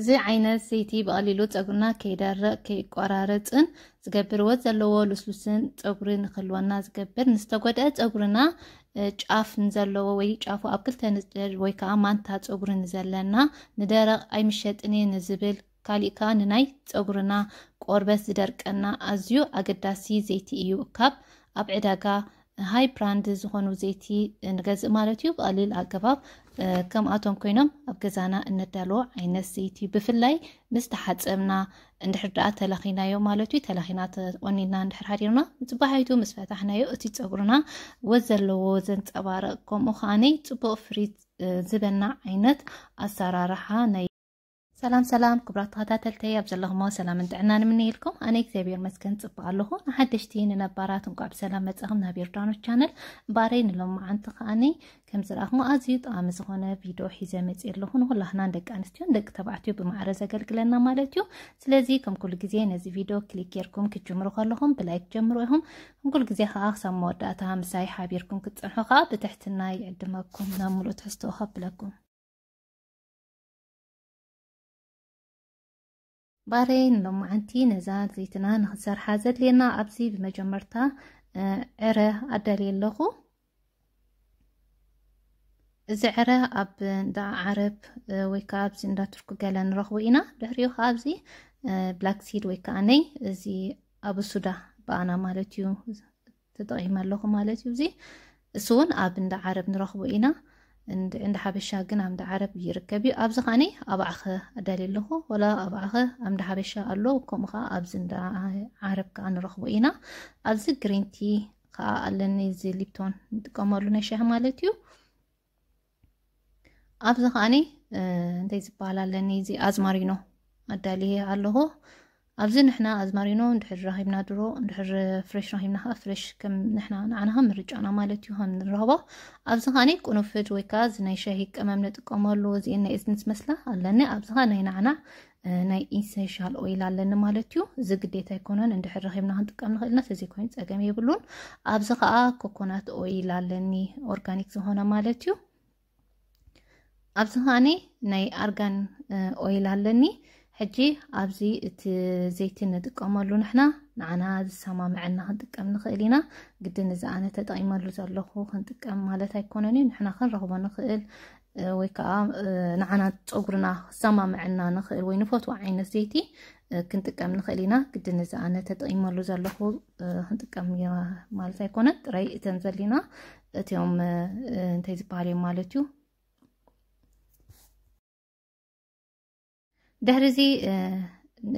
እዚ ዓይነት ዘይቲ ብቐሊሉ ፀጉርና ከይደርቕ ከይቆራርፅን ዝገብር ወት ዘለዎ ልስሉስን ፀጉሪ ንክህልወና ዝገብር ንዝተጎደአ ፀጉርና ጫፍ ንዘለዎ ወይ ጫፉ ኣብ ክልተ ንፅደድ ወይ ከዓ ማንታ ፀጉሪ ንዘለና ንደረቕ ኣይምሸጥን ንዝብል ካሊእ ከዓ ንናይ ፀጉርና ቆርበት ዝደርቀና ኣዝዩ ኣገዳሲ ዘይቲ እዩ ካብ ኣብ ዕዳጋ ሃይ ብራንድ ዝኾኑ ዘይቲ ንገዝእ ማለት እዩ ብቀሊል ኣገባብ ከምኣቶም ኮይኖም ኣብ ገዛና እነዳልዎ ዓይነት ዘይቲ ብፍላይ ምስ ተሓፀብና እንድሕር ደኣ ተለኺናዮ ማለት እዩ ተለኺና ተቆኒና እንድሕር ሓዲርና ፅባሒቱ ምስ ፈታሕናዮ እቲ ፀጉርና ወዝ ዘለዎ ዘንፀባርቕ ከምኡ ከዓነይ ፅቡቅ ፍሪት ዝበና ዓይነት ኣሰራርሓ ናይ سلام سلام كبرات هذا تلتي أبزلهما سلام انت عنا مني لكم أنا كثير مسكن تبعله حدشتين نبارات وقاب سلامة أهم نبير دانو تشانل بارين لهم عن تقاني كم زرهم أزيد أمس هنا فيديو حزمة إلهم ولا هنا عندك أنستيون دك تبعتيو بمعرض أقل كلنا مالتيو سلزي كم كل جزء نزي فيديو كليك يركم كتجمرو خلهم بلايك جمروهم كل جزء خاص مودة أهم ساي حابيركم كتصحوا بتحت الناي عندما كم نملو تحستوها بلكم بارين لو معنتي نزاد زيتنا نخزر حازد لنا أبزي بمجمرتا عره آه، أدالي اللغو إذا عره أب دا عرب آه، ويكا أبزي ندا تركو قالان رغو إنا دهريو خابزي آه، بلاك سيد ويكا أني زي أبو سودا بانا مالتيو تدعي مالغو مالتيو زي سون أب ندا عرب نرغو إنا እንደ ሓበሻ ግን ኣምዳ ዓረብ ይርከብ እዩ ኣብዚ ከዓኒ ኣብ ዓኸ ኣዳሊ ኣለኹ ወላ ኣብ ዓኸ ኣምዳ ሓበሻ ኣሎ ከምኡ ከዓ ኣብዚ እንዳ ዓረብ ከዓ ንረኽቦ ኢና ኣብዚ ግሪንቲ ከዓ ኣለኒ እዚ ሊፕቶን ንጥቀመሉ ናይ ሻሂ ማለት እዩ ኣብዚ ከዓኒ እንታይ ዝበሃል ኣለኒ እዚ ኣዝማሪኖ ኣዳልየ ኣለኹ ኣብዚ ንሕና ኣዝማሪኖ እንድሕር ረኺብና ድሮ እንድሕር ፍሬሽ ረኺብና ከዓ ፍሬሽ ከም ንሕና ንዓና ከም ምርጫና ማለት እዩ ከም ንረኽቦ ኣብዚ ከዓኒ ቁኑፍድ ወይ ከዓ እዚ ናይ ሻሂ ቀመም ንጥቀመሉ እዚአን ናይ እዝኒ ዝመስላ ኣለኒ ኣብዚ ከዓ ናይ ናዕና ናይ ኢንሰንሻል ኦይል ኣለኒ ማለት እዩ እዚ ግዴታ ኣይኮነን እንድሕር ረኺብና ክንጥቀም ንኽእልና ኮይኑ ፀገም የብሉን ኣብዚ ከዓ ኮኮናት ኦይል ኣለኒ ኦርጋኒክ ዝኾነ ማለት እዩ ኣብዚ ከዓኒ ናይ ኣርጋን ኦይል ኣለኒ حجي أبزي زيتين ندق أمالو نحنا نعنا السما معنا هندق أم نخيلينا قد نزعنا تدقيما لزالخو خندق أم هلا تايكونني نحنا خن رغبا نخيل ويكا نعنا تقرنا سما معنا نخيل وينفوت وعين الزيتي كنت كم نخلينا قد نزعنا تدقيما لزالخو خندق أم مالا تايكونت رأي تنزلينا تيوم انتايز بحالي مالتيو ድሕሪ እዚ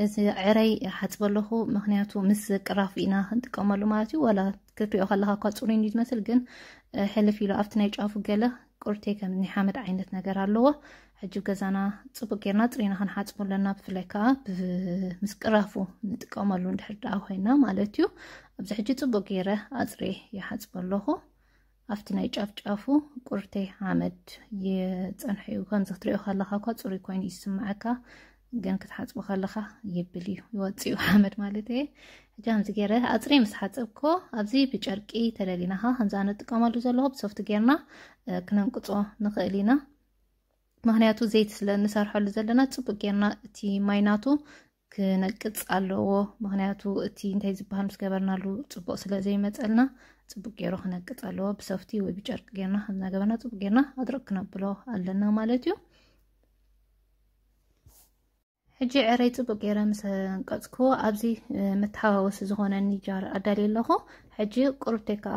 እዚ ዕረይ ሓፅብ ኣለኹ ምክንያቱ ምስ ቅራፍ ኢና ክንጥቀመሉ ማለት እዩ ዋላ ክትሪኦ ከለካ እኳ ፅሩይን እዩ ዝመስል ግን ሕልፍ ኢሉ ኣብቲ ናይ ጫፉ ገለ ቁርቴ ከም ናይ ሓመድ ዓይነት ነገር ኣለዎ ሕጂ ገዛና ፅቡቅ ጌርና ፅሪና ክንሓፅቡ ኣለና ብፍላይ ከዓ ምስ ቅራፉ ንጥቀመሉ እንድሕር ደኣ ኮይና ማለት እዩ ኣብዚ ሕጂ ፅቡቅ ገይረ ኣፅሪ ይሓፅቡ ኣለኹ ኣብቲ ናይ ጫፍ ጫፉ ቁርተይ ሓመድ የፀንሐ እዩ ከምዚ ክትሪኦ ከለካ እኳ ፅሩይ ኮይኑ ይስምዐካ ግን ክትሓፅቡ ከለካ ይብል እዩ ይወፅ ይወፅኡ ሓመድ ማለት እየ ሕጃ ከምዚ ገይረ ኣፅሪ ምስ ሓፅብኮ ኣብዚ ብጨርቂ ተለሊናኻ ከምዚ ኣነ ጥቀመሉ ዘለኹ ብሶፍቲ ጌርና ክነንቅፆ ንኽእል ኢና ምክንያቱ ዘይቲ ስለ ንሰርሐሉ ዘለና ፅቡቅ ጌርና እቲ ማይናቱ ክነቅፅ ኣለዎ ምክንያቱ እቲ እንታይ ዝበሃል ምስ ገበርናሉ ፅቡቅ ስለ ዘይመፀልና ፅቡቅ ገይሩ ክነቅፅ ኣለዎ ብሰፍቲ ወይ ብጨርቂ ጌርና ከምዝናገበርና ፅቡቅ ጌርና ኣድረቅ ክነብሎ ኣለና ማለት እዩ حجي عريت بقيرة مثلا قطكو أبزي متحاوس زغونا نيجار أدالي لغو حجي قربتك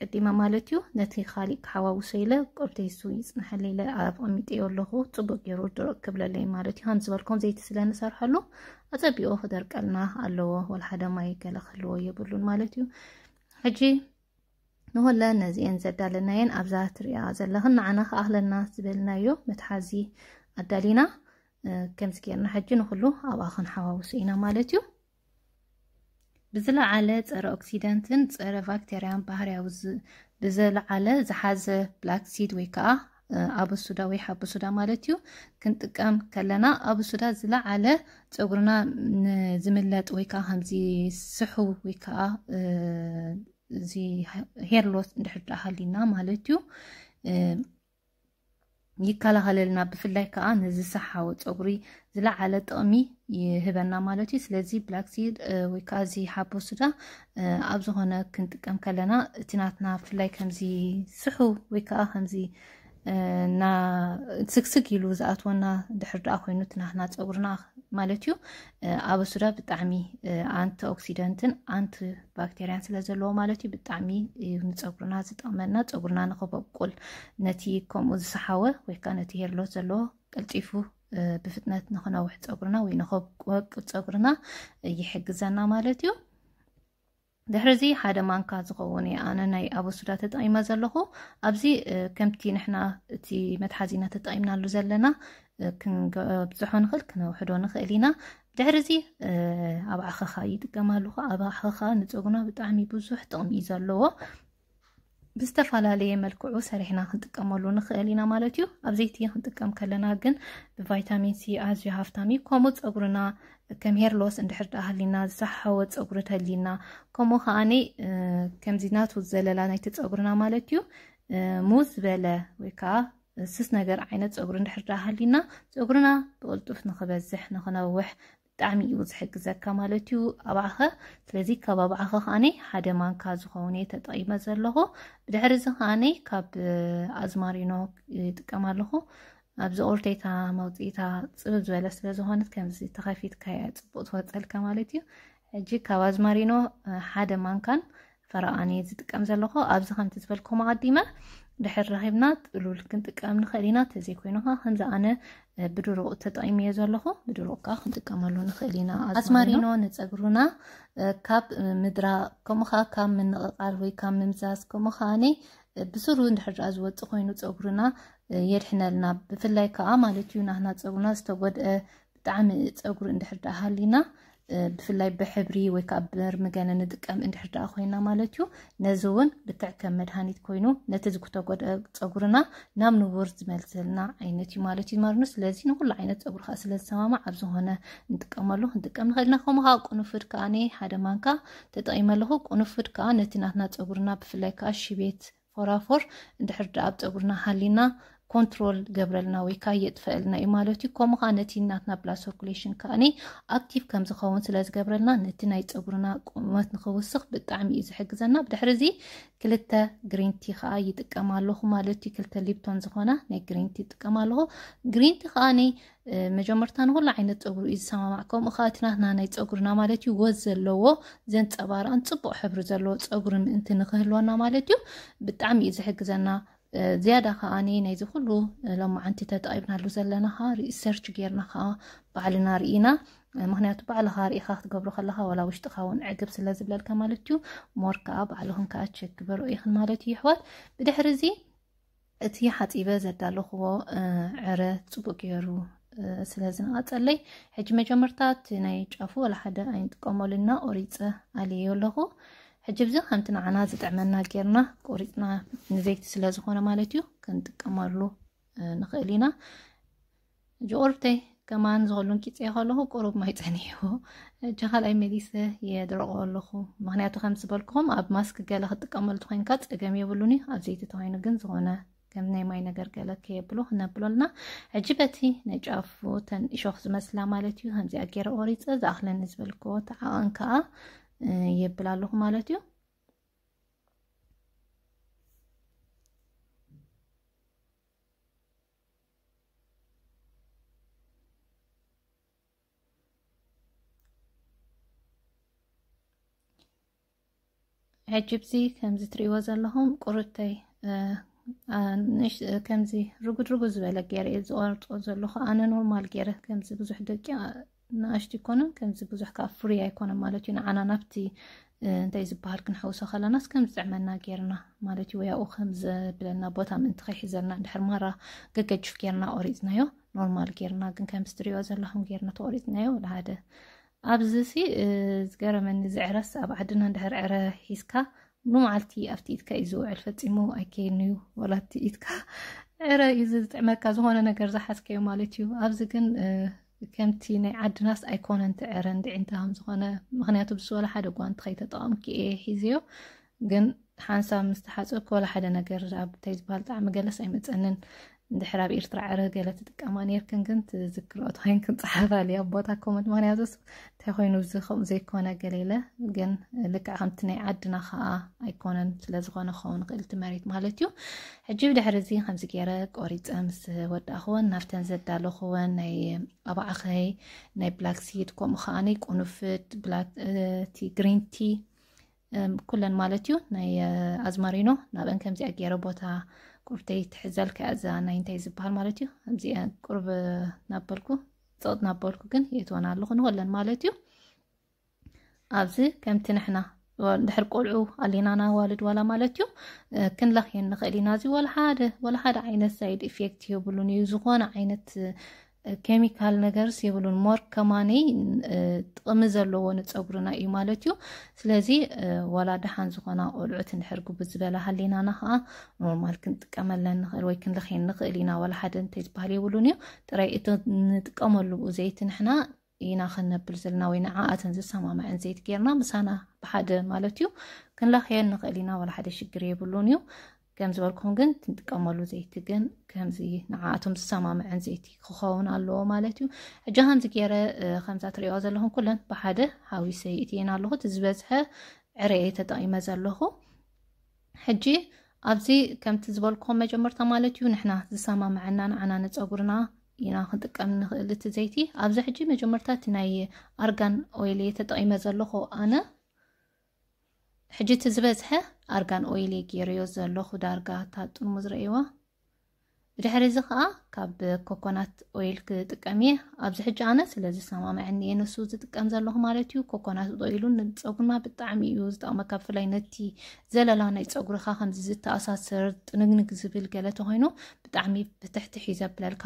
قديمة مالتيو نتي خالي كحاوسي له قربتي سويس نحلي له عرف أميتي لغو تبقيرو درق قبل اللي مالتيو هم زبالكم زيت سلان سار حلو أتبي أوه درق ألنا ألوه والحدا ما يكال خلوه يبلون مالتيو حجي نهلا نزين زد على نين أبزات رياز اللهن عنا أهل الناس بالنايو متحازي أدالينا ከምዚ ጌርና ሕጂ ንኩሉ ኣብኣ ክንሓዋውሱ ኢና ማለት እዩ ብዝለዓለ ፀረ ኦክሲደንትን ፀረ ባክቴርያን ባህርያዊ ብዝለዓለ ዝሓዘ ብላክሲድ ወይ ከዓ ኣበሱዳ ወይ ሓበሱዳ ማለት እዩ ክንጥቀም ከለና ኣበሱዳ ዝለዓለ ፀጉርና ዝምለጥ ወይ ከዓ ከምዚ ስሑ ወይ ከዓ እዚ ሄርሎስ እንድሕር ሃሊና ማለት እዩ ይከላኸለልና ብፍላይ ከዓ ነዚ ሰሓዊ ፀጉሪ ዝለዓለ ጥቕሚ ይህበና ማለት እዩ ስለዚ ብላክሲድ ወይ ከዓ እዚ ሓቦሱዳ ኣብ ዝኾነ ክንጥቀም ከለና እቲ ናትና ብፍላይ ከምዚ ስሑ ወይ ከዓ ከምዚ ስግስግ ኢሉ ዝኣትወና ድሕር ደኣ ኮይኑ እቲ ናትና ፀጉርና ማለት እዩ ኣብ ኣሱዳ ብጣዕሚ ኣንቲ ኦክሲደንትን ኣንቲ ባክቴርያን ስለ ዘለዎ ማለት እዩ ብጣዕሚ ንፀጉርና ዝጠቕመና ፀጉርና ንኽበቁል ነቲ ከምኡ ዝሰሓወ ወይከዓ ነቲ ሄርሎት ዘለዎ ቀልጢፉ ብፍጥነት ንኽነውሕ ፀጉርና ወይ ንኽወቅል ፀጉርና ይሕግዘና ማለት እዩ ድሕሪዚ ሓደ ማንካ ዝኸውን እየ ኣነ ናይ ኣበሱዳ ተጠቂመ ዘለኹ ኣብዚ ከምቲ ንሕና እቲ መትሓዚና ተጠቂምናሉ ዘለና ክንብዝሖ ንኽእል ክነውሕዶ ንኽእል ኢና ብድሕሪ እዚ ኣብ ዓኸኻ ይጥቀማሉ ኣብ ዓኸኻ ንፀጉና ብጣዕሚ ብዙሕ ጥቕሚ እዩ ዘለዎ ብዝተፈላለየ መልክዑ ሰሪሕና ክንጥቀመሉ ንኽእል ኢና ማለት እዩ ኣብ ዘይቲ ክንጥቀም ከለና ግን ብቫይታሚን ሲ ኣዝዩ ሃፍታሚ ከምኡ ፀጉርና ከም ሄርሎስ እንድሕር ዳሃሊና ዝሰሓወ ፀጉሪ ተሊና ከምኡ ከዓኒ ከምዚ ናቱ ዘለላ ናይቲ ፀጉርና ማለት እዩ ሙዝ ዝበለ ወይ ከዓ سس نجر عينات أجرن رح راهلينا أجرنا بقولتوف نخبزح نخنوح دعمي يوزحك زكا مالتيو أبعها تلزي كاب أبعها خاني حدا مان كازو خوني تطعيمة زلوهو بدحر زخاني كاب أزمارينو تكامالوهو أبزو أورتيتا موتيتا تسبب زوالة سلزو خانت كامزي تخافيت كاية تبوتو تسهل كامالتيو أجي كاب أزمارينو حدا مان كان فراقاني زي تكام زلوهو أبزو خام تسبب الكوم عديمة ድሕር ረኺብና ሩል ክንጥቀም ንኽእል ኢና ተዘይ ኮይኑ ኸ ከምዚ ኣነ ብድሩቕ ተጠቂምየ ዘለኹ ብድሩቕ ከዓ ክንጥቀመሉ ንኽእል ኢና ኣዝማሪኖ ንፀጉሩና ካብ ምድራቕ ከምኡ ከዓ ካብ ምንቕቃል ወይ ካብ ምምዛዝ ከምኡ ከዓኒ ብስሩ እንድሕር ድኣ ዝወፅእ ኮይኑ ፀጉርና የድሕነልና ብፍላይ ከዓ ማለት እዩ ናህና ፀጉርና ዝተጎድአ ብጣዕሚ ፀጉሪ እንድሕር ድኣ ሃሊና ብፍላይ ብሕብሪ ወይ ከዓ ብመርምገነ ንጥቀም እንድሕር ደኣ ኮይና ማለት እዩ ነዚ እውን ልክዕ ከም መድሃኒት ኮይኑ ነቲ ዝክተጎድአ ፀጉርና ናብ ንቡር ዝመልስልና ዓይነት እዩ ማለት እዩ ማለት ስለዚ ንኩሉ ዓይነት ፀጉሪ ከዓ ስለዝሰማማ ኣብ ዝኾነ ንጥቀመሉ ክንጥቀም ንኽእል ኢና ከምኡ ከዓ ቁንፍድ ከዓ ከዓኒ ሓደ ማንካ ተጠቂመ ኣለኹ ቁንፍድ ከዓ ነቲ ናትና ፀጉርና ብፍላይ ከዓ ሽቤት ፎራፎር እንድሕር ደኣ ኣብ ፀጉርና ሃሊና ኮንትሮል ገብረልና ወይ ከዓ የጥፈአልና እዩ ማለት እዩ ከምኡ ከዓ ነቲ ናትና ብላድ ሰርኩሌሽን ከዓኒ ኣክቲቭ ከም ዝኸውን ስለ ዝገብረልና ነቲ ናይ ፀጉርና ቁመት ንክውስኽ ብጣዕሚ እዩ ዝሕግዘና ብድሕሪ እዚ ክልተ ግሪንቲ ከዓ ይጥቀም ኣለኹ ማለት እዩ ክልተ ሊፕቶን ዝኾነ ናይ ግሪንቲ ይጥቀም ኣለኹ ግሪንቲ ከዓኒ መጀመርታ ንኩሉ ዓይነት ፀጉሪ እዩ ዝሰማማዕ ከምኡ ከዓ ትናትና ናይ ፀጉርና ማለት እዩ ወዝ ዘለዎ ዘንፀባርቕን ፅቡቅ ሕብሪ ዘለዎ ፀጉሪ ምእንቲ ንክህልወና ማለት እዩ ብጣዕሚ እዩ ዝሕግዘና زيادة خاني نيزي لما عنتي تتقايبنا لو زلنا ها ريسيرش غيرنا ها بعلنا رئينا مهنيات بعلها رئيخا تقبرو خلها ولا وش تخاون عقب سلازب لالكا مالتيو موركا بعلهم كاتشك برو إيخن مالتي يحوال بدحرزي اتي حات إبازة دالو خوا عرى تسبق يارو سلازن قاتلي حجم جمرتات نيج أفو حدا عند قومو لنا أريد أليو لغو ሕጂ ብዚ ከምቲ ንዓና ዝጥዕመና ጌርና ቆሪፅና ንዘይቲ ስለ ዝኾነ ማለት እዩ ክንጥቀመሉ ንኽእል ኢና ሕጂ ቁርብተይ ከማን ዝኸሉን ቂፀ ከለኹ ቁሩብ ማይ ፀኒሕዎ እጂ ካልኣይ መሊሰ የድረቆ ኣለኹ ምክንያቱ ከም ዝበልክኹም ኣብ ማስክ ገለ ክጥቀመሉ ኮይንካ ፀገም የብሉን እዩ ኣብ ዘይቲ ተኮይኑ ግን ዝኾነ ከም ናይ ማይ ነገር ገለ ከየብሎ ክነብሎ ኣለና ሕጂ በቲ ነጫፉ ጫፉ ተን እሾክ ዝመስላ ማለት እዩ ከምዚኣ ገይረ ቆሪፀ ዝኣክለኒ ዝበልክዎ ተዓቐን ከዓ የብላለሁ ማለት ነው። ሕጂ ከምዚ ትሪእይዎ ዘለኹም ቁርተይ ከምዚ ርጉድ ርጉድ ዝበለ ገይረ እየ ዝቆርፆ ዘለኹ ኣነ ኖርማል ገይረ ከምዚ ብዙሕ ደቂ ንኣሽቲ ይኮነን ከምዚ ብዙሕ ካብ ፍሩይ ኣይኮነን ማለት እዩ ንዓና ናብቲ እንታይ ዝበሃል ክንሕውሶ ከለናስ ከም ዝጥዕመና ጌርና ማለት እዩ ወይ ኣብኡ ከም ዘብለና ቦታ ምእንቲ ከይሕዘልና እንድሕር ማራ ገገጅፍ ጌርና ቆሪፅናዮ ኖርማል ጌርና ግን ከም ዝትሪዮ ዘለኹም ጌርና ተቆሪፅናዮ ሓደ ኣብዚ ሲ ዝገረመኒ ዝዕረስ ኣብ ዓድና እንድሕር ዕረ ሒዝካ ንመዓልቲ ኣብቲ ኢትካ እዩ ዝውዕል ፈፂሙ ኣይከይድን እዩ ወላቲ ኢትካ ዕረ እዩ ዝጥዕመካ ዝኾነ ነገር ዝሓዝከዮ ማለት እዩ ኣብዚ ግን ከምቲ ናይ ዓድናስ ኣይኮነን ትዕረን ድዒንታ ከም ዝኾነ ምክንያቱ ብዝበሎ ሓደ ጓንቲ ከይተጠቐምኪ እየ ሒዝዮ ግን ሓንሳብ ምስተሓፀ ኮላ ሓደ ነገር ኣብ ኣብታይ ዝበሃል ጣዕሚ ገለስ ኣይመፀንን እንድሕር ኣብ ኤርትራ ዕረ ገለ ትጥቀማ ነርክን ግን ትዝክርኦ ተኮይን ክንፀሓፋልእየ ቦታ ኮመንት ምክንያቱ እንታይ ኮይኑ እዚ ከምኡ ዘይኮነ ገሌለ ግን ልክዕ ከምቲ ናይ ዓድና ከዓ ኣይኮነን ስለዝኾነ ክኸውን ክእል እቲ መሬት ማለት እዩ ሕጂ ብድሕሪ እዚ ከምዚ ገይረ ቆሪፀ ምስ ወዳእኽወን ናብተን ዘዳለኽወን ናይ ኣባዕኸይ ናይ ብላክ ሲድ ከምኡ ከዓኒ ቁንፍት ቲ ግሪን ቲ ኩለን ማለት እዩ ናይ ኣዝማሪኖ ናብአን ከምዚኣ ገይረ ቦታ ቁርፍተይ ትሕዘልካ እዛናይ እንታይ ዝበሃል ማለት እዩ ኣብዚአን ቁርብ ናበልኩ ፀጥ ናበልኩ ግን የትወን ኣለኹ ንወለን ማለት እዩ ኣብዚ ከምቲ ንሕና ድሕር ቆልዑ ኣሊናና ዋልድ ዋላ ማለት እዩ ክንለኽየን ንኽእል ኢና እዚ ወላ ሓደ ወላ ሓደ ዓይነት ሳይድ ኢፌክት የብሉን እዩ ዝኾነ ዓይነት ኬሚካል ነገርስ የብሉን ሞር ከማነይ ጥቕሚ ዘለዎ ንፀጉርና እዩ ማለት እዩ ስለዚ ዋላ ድሓን ዝኾና ቆልዑት እንድሕር ግቡ ዝበላ ሃሊናና ከዓ ኖርማል ክንጥቀመለን ንኽእል ወይ ክንለኸን ንኽእል ኢና ዋላ ሓደ እንታይ ዝበሃል የብሉን እዩ ጥራይ እቲ ንጥቀመሉ ዘይቲ ንሕና ኢና ክነብል ዘለና ወይ ንዓኣተን ዝሰማምዐን ዘይት ጌርና ምሳና ብሓደ ማለት እዩ ክንለኽየን ንኽእል ኢና ዋላ ሓደ ሽግር የብሉን እዩ كم زبال كونغن تندقاملو زيت جن كم زي نعاتهم السما مع زيتي خخون على لو مالتيو جهان زكيرة خمسة ريوز لهم كلن بحدة هاوي سيتين على لهو تزبزها عريتة دائما زلهو حجي أبزي كم تزبال كون مجمر تمالتيو نحنا السما معنا أنا نتصورنا ينا خدك أن خلت زيتي أبزي حجي مجمر تاتناي أرجان أويلية دائما زلهو أنا حجي تزبزها ኣርጋን ኦይል ገይርዮ ዘለኹ ዳርጋ ታጡሙዝ ረእይዋ ብድሕሪ እዚ ከዓ ካብ ኮኮናት ኦይል ክጥቀም እየ ኣብዚ ሕጂ ኣነ ስለዚ ሰማምዐኒ እየ ንሱ ዝጥቀም ዘለኹ ማለት እዩ ኮኮናት ኦይሉ ንፀጉርና ብጣዕሚ እዩ ዝጠቕመካ ብፍላይ ነቲ ዘለላ ናይ ፀጉርካ ከምዚ ዝተኣሳሰር ጥንግንግ ዝብል ገለ ተኮይኑ ብጣዕሚ ብትሕቲ ሒዘ ኣብለልካ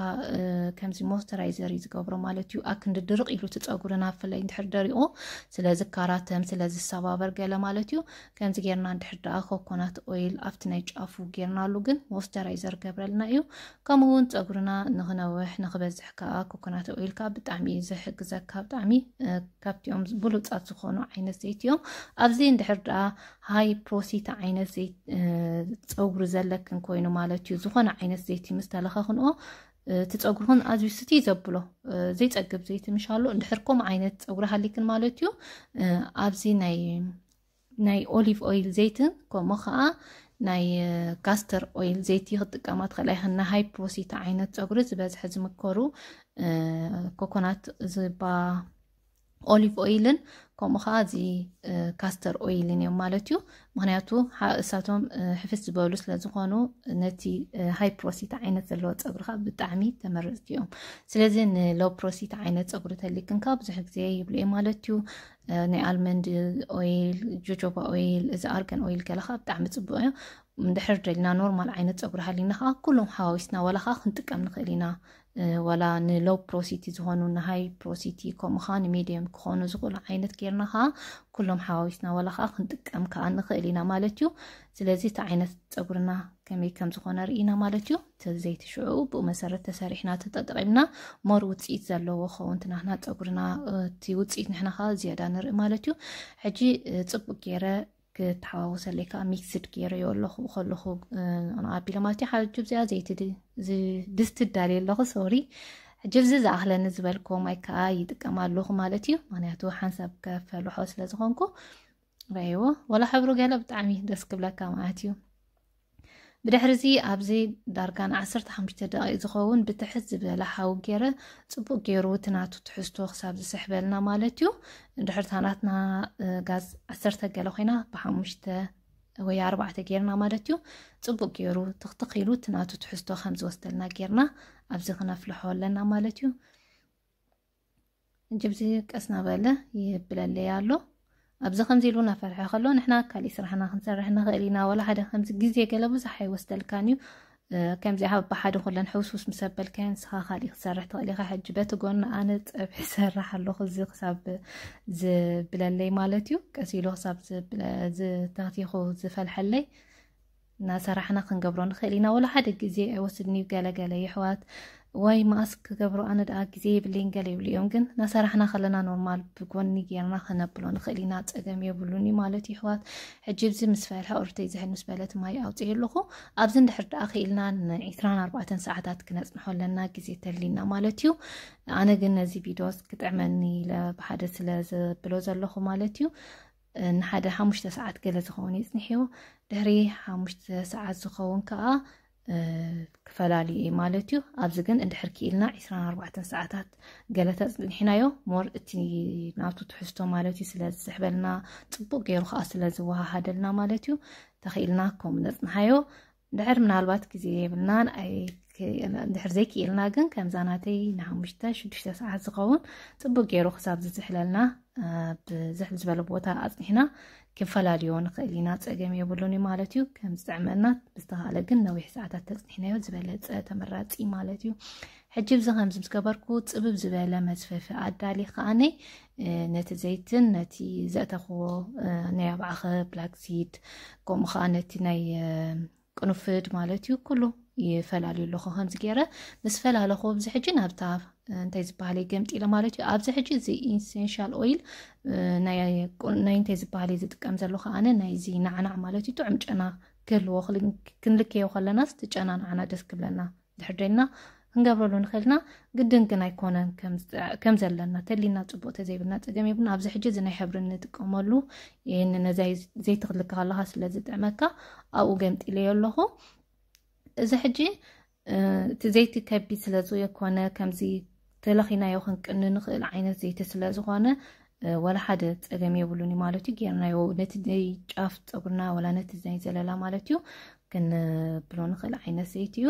ከምዚ ሞስተራይዘር እዩ ዝገብሮ ማለት እዩ ኣብ ክንዲ ድርቕ ኢሉ ትፀጉርና ብፍላይ እንድሕር ደሪቑ ስለዝካራተም ስለዝሰባበር ገለ ማለት እዩ ከምዚ ጌርና እንድሕር ደኣ ኮኮናት ኦይል ኣብቲ ናይ ጫፉ ጌርናሉ ግን ሞስተራይዘር ገብረልና እዩ ከምኡ እውን ፀጉርና ንክነውሕ ንክበዝሕ ከዓ ኮኮናት ኦይል ከዓ ብጣዕሚ እዩ ዝሕግዘካ ብጣዕሚ ካብቲኦም ብሉፃት ዝኾኑ ዓይነት ዘይት እዮም ኣብዚ እንድሕር ደኣ ሃይ ፕሮሲት ዓይነት ፀጉሪ ዘለክን ኮይኑ ማለት እዩ ዝኾነ ዓይነት ዘ ዘይቲ ምስ ክንኦ እቲ ፀጉርኹን ኣዝዩ ስቲ ዘብሎ ዘይፀግብ ዘይቲ ምሻ ኣሎ እንድሕር ከምኡ ዓይነት ፀጉሪ ሃሊክን ማለት እዩ ኣብዚ ናይ ኦሊቭ ኦይል ዘይትን ከምኡ ከዓ ናይ ካስተር ኦይል ዘይቲ ክጥቀማ ትኽእል ኢኸን ናይ ሃይፕሮሲታ ዓይነት ፀጉሪ ዝበዝሐ ዝምከሩ ኮኮናት ዝባ ኦሊቭ ኦይልን ከምኡ ከዓ እዚ ካስተር ኦይልን እዮም ማለት እዩ ምክንያቱ እሳቶም ሕፍስ ዝበሉ ስለዝኾኑ ነቲ ሃይ ፕሮሲት ዓይነት ዘለዎ ፀጉሪካ ብጣዕሚ ተመረፅቲ እዮም ስለዚ ንሎው ፕሮሲት ዓይነት ፀጉሪ ተሊክንካ ብዙሕ ግዜ ይብሉ እዩ ማለት እዩ ናይ ኣልመንድ ኦይል ጆጆባ ኦይል እዚ ኣርገን ኦይል ገለካ ብጣዕሚ ፅቡቅ እዮም እንድሕር ደሊና ኖርማል ዓይነት ፀጉሪ ሃሊና ከዓ ኩሎም ሓዋዊስና ወላካ ክንጥቀም ንኽእል ኢና ዋላ ንሎው ፕሮሲቲ ዝኾኑ ንሃይ ፕሮሲቲ ከምኡ ከዓ ንሜድየም ክኾኑ ዝኽእሉ ዓይነት ጌርና ከዓ ኩሎም ሓዋዊስና ዋላ ከዓ ክንጥቀም ከዓ ንኽእል ኢና ማለት እዩ ስለዚ እቲ ዓይነት ፀጉርና ከመይ ከም ዝኾነ ርኢና ማለት እዩ እቲ ዘይትሽዑ ብኡ መሰረት ተሰሪሕና ተጠጠቂምና ሞር ውፅኢት ዘለዎ ኸውን ትናሕና ፀጉርና እቲ ውፅኢት ንሕና ከዓ ዝያዳ ንርኢ ማለት እዩ ሕጂ ፅቡቅ ገይረ ክተሓዋውሰለይካ ሚክስድ ገይረዮ ኣለኹ ከለኹ ኣቢለ ማለት እዩ ሓደ ጅብዚኣ ዝትዳልየ ኣለኹ ሶሪ ጅብዚ ዝኣኽለኒ ዝበልኮ ማይ ከዓ ይጥቀማ ኣለኹ ማለት እዩ ምክንያቱ ሓንሳብ ከፈልሖ ስለ ዝኾንኩ ራይዎ ወላ ሕብሩ ገለ ብጣዕሚ ደስ ክብለካ ማለት እዩ ብድሕሪዚ ኣብዚ ዳርጋን 15 ደቂ ዝኸውን ብትሕት ዝበለ ሓዊ ገይረ ፅቡቅ ገይሩ እቲ ናቱ ትሕዝቶ ክሳብ ዝስሕበልና ማለት እዩ ድሕርታ ናትና ጋዝ 1 ገለ ኮይና ብሓሙሽተ ወይ ኣርባዕተ ጌርና ማለት እዩ ፅቡቅ ገይሩ ትኽትኽ ኢሉ እቲ ናቱ ትሕዝቶ ከም ዝወስደልና ጌርና ኣብዚ ክነፍልሖ ኣለና ማለት እዩ ጅብዚ ቀስ ነበለ ይብለለየ ኣሎ ابزا خمزي لونا فرحي خلو نحنا كالي سرحنا خمسرحنا غيرينا ولا حدا خمس قزية قلب وزحي وستل كانيو كم زي حابب حد وخلا نحوس وس مسبل كان سخا خالي خسرت خالي خا حجبت وقلنا أنا بحسر راح الله خزي خساب ز بلا اللي مالتيو كسي له خساب ز بلا ز تغطي خو ز فالحلي ناس راحنا خنقبرون خلينا ولا حد جزي وصلني قال قال يحوات ወይ መቐስ ክገብሮ ኣነ ደኣ ግዜ የብለይን ገለ ይብሉ እዮም ግን ናሰራሕና ከለና ኖርማል ብጎኒ ጌርና ክነብሎ ንኽእል ኢና ፀገም የብሉን ማለት እዩ ኣሕዋት ሕጂ ብዚ ምስ ፈልሐ ቁርተይ ዝሕል ምስ በለት ማይ ኣውፅእ ኣለኹ ኣብዚ እንድሕር ደኣ ክኢልና ንዒስራን ኣርባዕተን ሰዓታት ክነፅንሖ ኣለና ግዜ ተልሊና ማለት እዩ ኣነ ግን ነዚ ቪድዮስ ክጥዕመኒ ብሓደ ስለ ዝብሎ ዘለኹ ማለት እዩ ንሓደ ሓሙሽተ ሰዓት ገለ ዝኸውን ይፅንሕዮ ድሕሪ ሓሙሽተ ሰዓት ዝኸውን ከዓ ክፈላልዩ እዩ ማለት እዩ ኣብዚ ግን እንድሕርኪ ኢልና 24 ሰዓታት ገለተ ፅንሕናዮ ሞር እቲ ናብቲ ትሕዝቶ ማለት እዩ ስለዝሕበልና ፅቡቅ ገይሩ ከዓ ስለዝወሃሃደልና ማለት እዩ ተኽኢልና ከምኡ ነፅንሓዮ ድሕር ምናልባት ግዜ የብልናን ድሕር ዘይክኢልና ግን ከምዛ ናተይ ንሓሙሽተ ሽዱሽተ ሰዓት ዝኸውን ፅቡቅ ገይሩ ክሳብ ዝዝሕለልና ብዝሕል ዝበለ ቦታ ኣፅኒሕና ክንፈላልዮ ንኽእል ኢና ፀገም የብሉን እዩ ማለት እዩ ከም ዝጥዕመና ብዝተኻለ ግን ነዊሕ ሰዓታት ተፅኒሕናዮ ዝበለፀ ተመራፂ ማለት እዩ ሕጂ ብዚ ከምዚ ምስ ገበርኩ ፅብብ ዝበለ መዝፈፊ ኣዳሊ ከዓነ ነቲ ዘይትን ነቲ ዘእተኽዎ ናይ ኣባዕኸ ብላክሲድ ከምኡ ከዓ ነቲ ናይ ቅንፍድ ማለት እዩ ኩሉ ይፈላለዩ ኣለኹ ከምዚ ገይረ ምስፈላለኽዎ ብዚ ሕጂ ናብታ እንታይ ዝበሃል ገምጢ ኢለ ማለት እዩ ኣብዚ ሕጂ እዚ ኢንሴንሻል ኦይል ናይ እንታይ ዝበሃል እዩ ዝጥቀም ዘለኹ ኣነ ናይዚ ናዕናዕ ማለት እዩ ጥዑም ጨና ክህልዎ ክንልከዮ ከለናስ ትጨና ንዓና ደስ ክብለና ድሕር ደልና ክንገብረሉ ንኽእልና ግድን ግን ኣይኮነን ከም ዘለና ተሊና ፅቡቅ ተዘይብልና ፀገም የብልና ኣብዚ ሕጂ እዚ ናይ ሕብሪ ንጥቀመሉ ይህንን ዘይትክልካ ከለካ ስለዝጥዕመካ ኣብኡ ገምጢለየ ኣለኹ እዚ ሕጂ እቲ ዘይቲ ከቢድ ስለ ዝኾነ ከምዚ ተለኺናዮ ክንቅኒ ንኽእል ዓይነት ዘይቲ ስለ ዝኾነ ወላ ሓደ ፀገም የብሉን እዩ ማለት እዩ ጌርናዮ ነቲ ናይ ጫፍ ፀጉርና ወላ ነቲ ናይ ዘለላ ማለት እዩ ክንብሎ ንኽእል ዓይነት ዘይቲ እዩ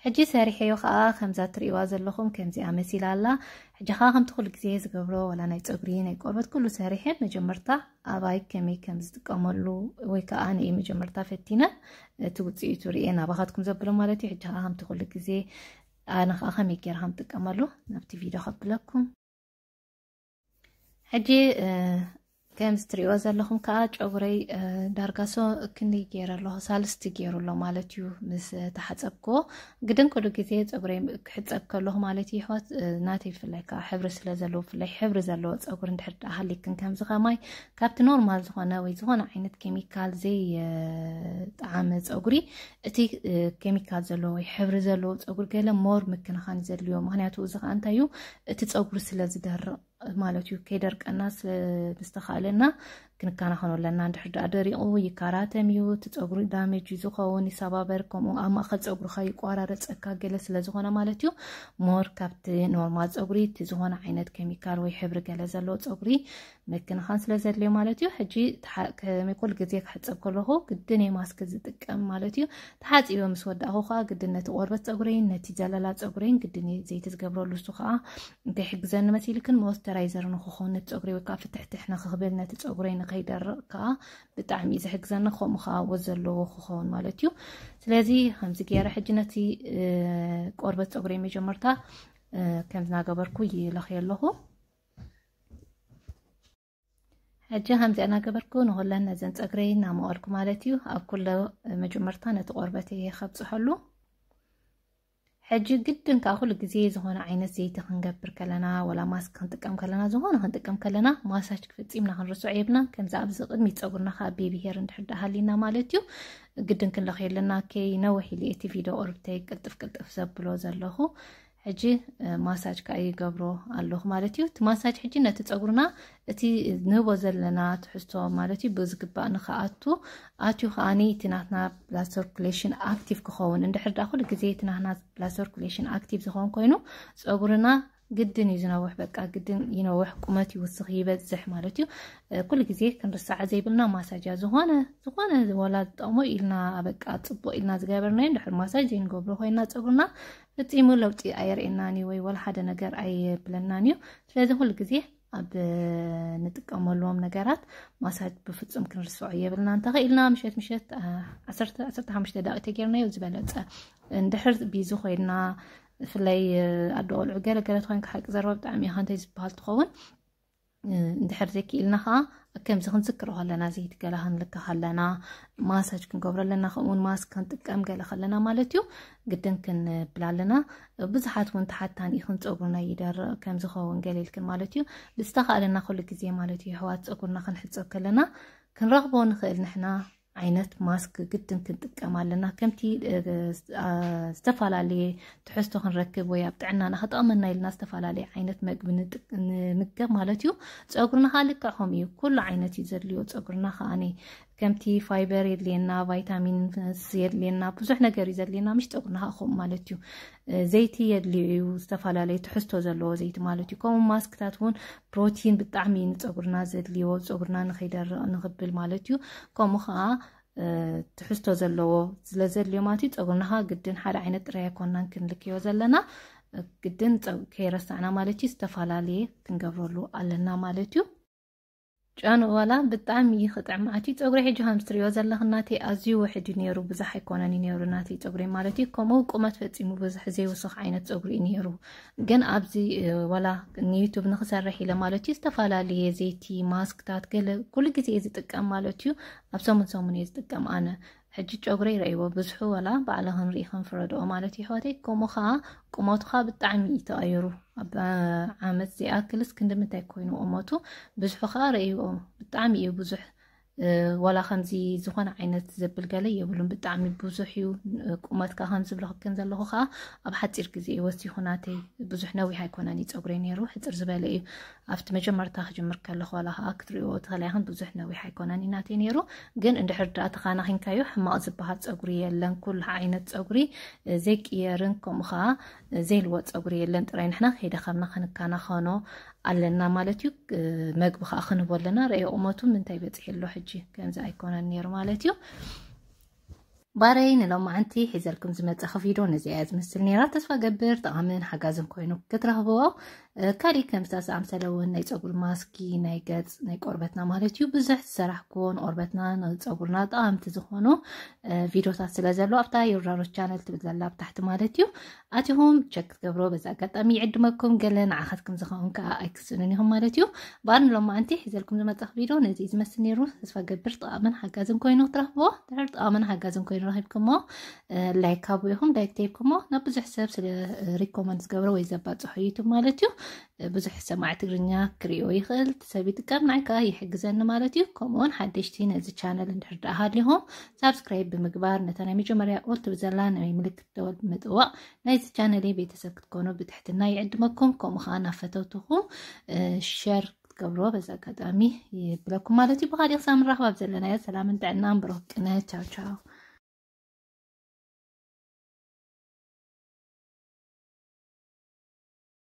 حجي سريحي يوخا خمزات ريواز اللخم كمزي آمسي لالا حجي خا خم تخل كزيز قبرو ولا ناي تقرين اي قربت كلو سريحي مجمرتا آباي كمي كمزد قاملو ويكا آن اي مجمرتا فتينا توتزي توريين آباخاتكم زبلو مالتي حجي خا خم تخل كزي آن خا خم يكير خم تقاملو نبتي فيديو خبلكم حجي كمستري وزر لهم كأج أوري درجاسو كني جير الله سالست جير الله مالتيو مس تحت أبكو قدن كل كتير أوري حد أبكو الله مالتي حوت ناتي في لك حبر سلزلو في لك حبر زلو أقول إن حد أهلي كن كم زغامي كابت نورمال زغنا ويزغنا عينة كيميكال زي عامز أقولي تي كيميكال زلو حبر زلو أقول كلام مور مكن خان زلو يوم هنا توزغ أنت يو تتس أقول سلزل مالت يوكي درك الناس نستخالنا كن كان خانو لنا ندحر دادري أو يكارات ميو تتأجر دامي جيزو خاوني سبابركم أو أما خد تأجر خاي قارة رتسكا جلس لزخنا مالتيو مور كابت نورمال تأجري تزخنا عينت كيميكال ويحبر جلس لو تأجري مكن خانس لزر لي مالتيو حجي تح كميقول جزيك حد تأجره قدني ماسك زدك أم مالتيو تحت إيوه مسود أهو خا قدنا تقرب تأجرين نتيجة لا تأجرين قدني زيت تجبرو لسخا تحجزن مثلكن موسترايزر نخخون تأجري وكافة تحت إحنا خبرنا تأجرين ንከይደርቕ ከዓ ብጣዕሚ እዩ ዝሕግዘና ከምኡ ከዓ ወ ዘለዎ ክኸውን ማለት እዩ ስለዚ ከምዚ ገይረ ሕጂ ነቲ ቆርበት ፀጉሪ መጀመርታ ከም ዝናገበርኩ ይለኽየ ኣለኹ ሕጂ ከምዚኣ እናገበርኩ ንኩለን ነዘን ፀግረይ እናመቐልኩ ማለት እዩ ኣብ ኩሎ መጀመርታ ነቲ ቆርበት እየ ከብፅሐሉ ሕጂ ግድን ካብ ኩሉ ግዜ ዝኾነ ዓይነት ዘይቲ ክንገብር ከለና ወላ ማስክ ክንጥቀም ከለና ዝኾነ ክንጥቀም ከለና ማሳጅ ክፍፂምና ክንርስዖ የብና ከምዚ ኣብዚ ቅድሚት ፀጉርና ከዓ ቤቢ ሄር እንድሕር ዳሃሊና ማለት እዩ ግድን ክንለኽየለና ከይ ነዊሕ ኢሉ እቲ ቪድዮ ቅርብተይ ቅልጥፍ ቅልጥፍ ዘብሎ ዘለኹ ሕጂ ማሳጅ ከዓ ይገብሮ ኣለኹ ማለት እዩ እቲ ማሳጅ ሕጂ ነቲ ፀጉርና እቲ ንህቦ ዘለና ትሕዝቶ ማለት እዩ ብዝግባእ ንክኣቱ ኣትዩ ከዓኒ እቲ ናትና ብላድ ሰርኩሌሽን ኣክቲቭ ክኸውን እንድሕር ዳ ኩሉ ግዜ እቲ ናትና ብላድ ሰርኩሌሽን ኣክቲቭ ዝኸውን ኮይኑ ፀጉርና قدن يزنوح بقى قدن ينوح قمت يوسخ يبزح مالتيو أه، كل رسع زي زيبلنا ماساج زغونه زغونه ولا طمو إلنا أه، بقى أه، طبو إلنا زغبرنا ندحر ماساج ينغبر هوينا ጸጉርና ፍጺሙ ለውጢ ኣየርእናኒ ወይ ወላ ሓደ ነገር ኣይብለናን እዩ ስለዚ ኩሉ ግዜ ኣብ ንጥቀመሎም ነገራት ማሳጅ ብፍፁም ክንርስዖ የብልና እንተኽኢልና مشيت ምሸት 10 15 ዳቂተ ጌርናዮ ዝበለፀ اندحر بيزو ኮይልና ብፍላይ ኣዶ ቆልዑ ገለገለ ትኮን ሓቂ ዘረባ ብጣዕሚ ኢኻ እንታይ ዝበሃል ትኸውን እንድሕር ዘይክኢልና ከዓ ከምዚ ክንዝክሮ ከለና ዘይቲ ገለ ክንልካ ከለና ማሳጅ ክንገብሮ ኣለና ከምኡውን ማስክ ክንጥቀም ገለ ከለና ማለት እዩ ግድን ክንብል ኣለና ብዙሓት እውን ተሓታን ኢኹን ፀጉርና ይደርእ ከም ዝኸውን ገለ ኢልክን ማለት እዩ ብዝተኽኣለና ኩሉ ግዜ ማለት እዩ ኣሕዋት ፀጉርና ክንሕፀብ ከለና ክንረኽቦ ንኽእል ንሕና ዓይነት ማስክ ግድን ክንጥቀማ ኣለና ከምቲ ዝተፈላለየ ትሕዝቶ ክንረክብ ወይ ኣብ ጥዕናና ክጠቕመና ኢልና ዝተፈላለየ ዓይነት መግቢ ንምገብ ማለት እዩ ፀጉርና ከዓ ልክዕ ከምኡ እዩ ኩሉ ዓይነት እዩ ዘድልዮ ፀጉርና ከዓኒ ከምቲ ፋይበር የድልየና ቫይታሚን የድልየና ብዙሕ ነገር እዩ ዘድልየና ምሽ ጥቁርና ኣኹም ማለት እዩ ዘይቲ የድልዩ እዩ ዝተፈላለዩ ትሕዝቶ ዘለዎ ዘይቲ ማለት እዩ ከምኡ ማስክታት እውን ፕሮቲን ብጣዕሚ ንፀጉርና ዘድልዮ ፀጉርና ንኸይደርቕ ንኽብል ማለት እዩ ከምኡ ከዓ ትሕዝቶ ዘለዎ ስለዘድልዮ ማለት እዩ ፀጉርናኻ ግድን ሓደ ዓይነት ጥራይ ኣይኮናን ክንልክዮ ዘለና ግድን ከይረሳዕና ማለት እዩ ዝተፈላለየ ክንገብረሉ ኣለና ማለት እዩ ጫን ዋላ ብጣዕሚ እዩ ክጥዕማ እቲ ፀጉሪ ሕጂ ከም ትሪኦ ዘለክ ናተይ ኣዝዩ ውሕድ እዩ ነይሩ ብዙሕ ኣይኮነን እዩ ነይሩ ናተ ፀጉሪ ማለት እዩ ከምኡ ቁመት ፈፂሙ ብዙሕ ዘይውስኽ ዓይነት ፀጉሪ እዩ ነይሩ ግን ኣብዚ ዋላ ንዩቱብ ንክሰርሕ ኢለ ማለት እዩ ዝተፈላለየ ዘይቲ ማስክታት ገለ ኩሉ ግዜ እየ ዝጥቀም ማለት እዩ ኣብ ሰሙን ሰሙን እየ ዝጥቀም ኣነ حجي چغري ريبو بزحو ولا بعلهن ريخن فردو مالتي حواتي كومو خا كوموت خا بتعمي تغيرو اب عامت زي اكلس كندم تاكوينو اوموتو بزحو خا ريبو بتعمي بزحو ولا خمسي زخان عينت زبل قالي يبلون بتعمي بزحيو قومات كهان زبل خكن زل خا أب حد يركزي وستي خناتي بزح نوي هاي كنا نيت أجرين يروح ترز أفت مجمر تاخد مرك الله خالة أكتر وتخلي عن بزح نوي هاي كنا نيناتي يرو جن عند حرد أتخان خين كيو حما أزب حد أجري لن كل عينت أجري زيك يرنكم خا زيل وات أجري لن ترين إحنا خيد خمنا خن كنا خانو ألنا مالتيو مقبخ أخن بولنا رأي أمتو من تاي بتحيل لو حجي كمزا أيكونا النير مالتيو بارين لو ما عندي حزركم زمت أخفيدون زي عز مثل نيرات أسفا قبر طعمين حقازن كترهبوه ካሊእ ከምዝታት ዝኣምሰለ እውን ናይ ፀጉሪ ማስኪ ናይ ገፅ ናይ ቆርበትና ማለት እዩ ብዙሕ ዝሰራሕ ኮን ቆርበትና ንፀጉርና ጠቃምቲ ዝኾኑ ቪድዮታት ስለ ዘሎ ኣብታ ዮርዳኖ ቻነል ትብል ዘላ ብታሕቲ ማለት እዩ ኣትኹም ቸክ ትገብሮ በዚ ኣጋጣሚ ይዕድመኩም ገለ ንዓኸትኩም ዝኸውን ከዓ ኣይክስእንን ይኹም ማለት እዩ በኣርን ሎማዓንቲ ሒዘልኩም ዝመፅኽ ቪድዮ ነዚ ዝመስል ነይሩ ተስፋ ገብር ጠቃምን ሓጋዝን ኮይኑ ትረኽቦ ድሕር ጠቃምን ሓጋዝን ኮይኑ ረኺብኩሞ ላይክ ካብኡ ኢኹም ላይክ ተይብኩሞ ናብ ብዙሕ ሰብ ስለ ሪኮመንድ ዝገብሮ ወይ ዘባፅሑ ዩቱብ ማለት እዩ بزح سماع تغرنيا كريو يخل تسابي تقام نعيكا يحقزان مالاتي كومون حد اشتين ازي چانل اندحر دهار لهم سابسكرايب بمقبار نتانا ميجو مريا قول تبزلا نمي ملك التول مدوا نايز چانلي بيتسابك تكونو بتحتنا يعدمكم كومو خانا فتوتوخو شير آه، تقبرو بزا قدامي يبلاكم مالاتي بغالي اخصام الرحبة بزلنا يا سلام انتعنا بروك انا تشاو تشاو